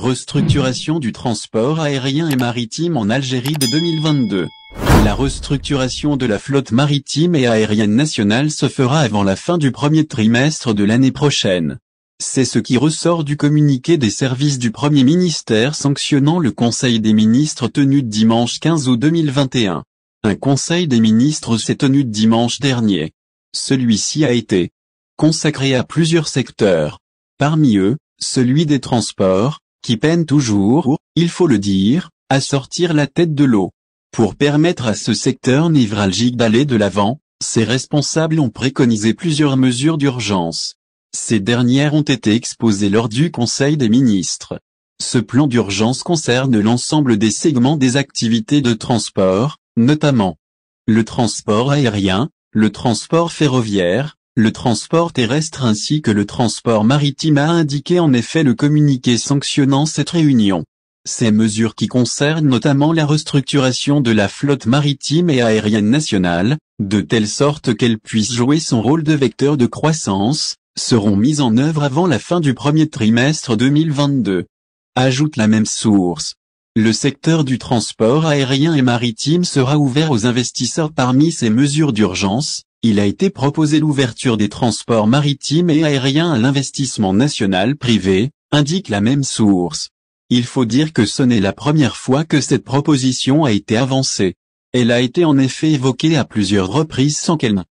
Restructuration du transport aérien et maritime en Algérie de 2022. La restructuration de la flotte maritime et aérienne nationale se fera avant la fin du premier trimestre de l'année prochaine. C'est ce qui ressort du communiqué des services du Premier ministère sanctionnant le Conseil des ministres tenu dimanche 15 août 2021. Un Conseil des ministres s'est tenu dimanche dernier. Celui-ci a été consacré à plusieurs secteurs. Parmi eux, celui des transports, qui peine toujours, il faut le dire, à sortir la tête de l'eau. Pour permettre à ce secteur névralgique d'aller de l'avant, ses responsables ont préconisé plusieurs mesures d'urgence. Ces dernières ont été exposées lors du Conseil des ministres. Ce plan d'urgence concerne l'ensemble des segments des activités de transport, notamment le transport aérien, le transport ferroviaire, le transport terrestre ainsi que le transport maritime a indiqué en effet le communiqué sanctionnant cette réunion. Ces mesures qui concernent notamment la restructuration de la flotte maritime et aérienne nationale, de telle sorte qu'elle puisse jouer son rôle de vecteur de croissance, seront mises en œuvre avant la fin du premier trimestre 2022. Ajoute la même source. Le secteur du transport aérien et maritime sera ouvert aux investisseurs parmi ces mesures d'urgence, il a été proposé l'ouverture des transports maritimes et aériens à l'investissement national privé, indique la même source. Il faut dire que ce n'est la première fois que cette proposition a été avancée. Elle a été en effet évoquée à plusieurs reprises sans qu'elle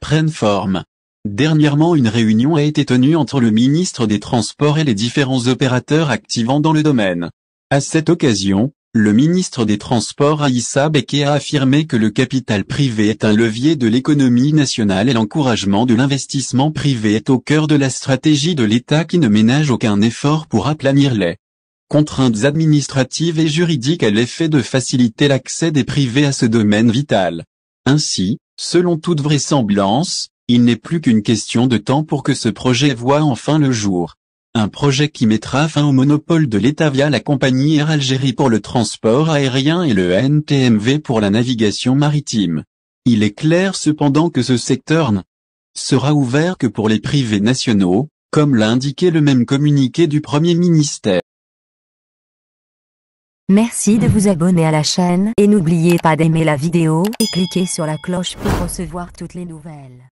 prenne forme. Dernièrement une réunion a été tenue entre le ministre des Transports et les différents opérateurs activants dans le domaine. À cette occasion, le ministre des Transports Aïssa Beke a affirmé que le capital privé est un levier de l'économie nationale et l'encouragement de l'investissement privé est au cœur de la stratégie de l'État qui ne ménage aucun effort pour aplanir les contraintes administratives et juridiques à l'effet de faciliter l'accès des privés à ce domaine vital. Ainsi, selon toute vraisemblance, il n'est plus qu'une question de temps pour que ce projet voie enfin le jour. Un projet qui mettra fin au monopole de l'État via la compagnie Air Algérie pour le transport aérien et le NTMV pour la navigation maritime. Il est clair cependant que ce secteur ne sera ouvert que pour les privés nationaux, comme l'a indiqué le même communiqué du Premier ministère. Merci de vous abonner à la chaîne et n'oubliez pas d'aimer la vidéo et cliquez sur la cloche pour recevoir toutes les nouvelles.